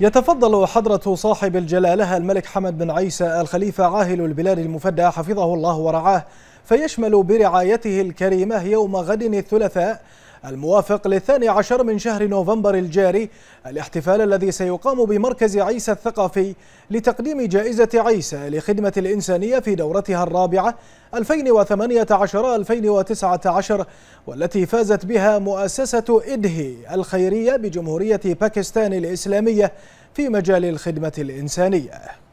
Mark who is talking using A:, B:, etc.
A: يتفضل حضرة صاحب الجلالة الملك حمد بن عيسى الخليفة عاهل البلاد المفدى حفظه الله ورعاه فيشمل برعايته الكريمة يوم غد الثلاثاء الموافق للثاني عشر من شهر نوفمبر الجاري الاحتفال الذي سيقام بمركز عيسى الثقافي لتقديم جائزة عيسى لخدمة الإنسانية في دورتها الرابعة 2018-2019 والتي فازت بها مؤسسة إدهي الخيرية بجمهورية باكستان الإسلامية في مجال الخدمة الإنسانية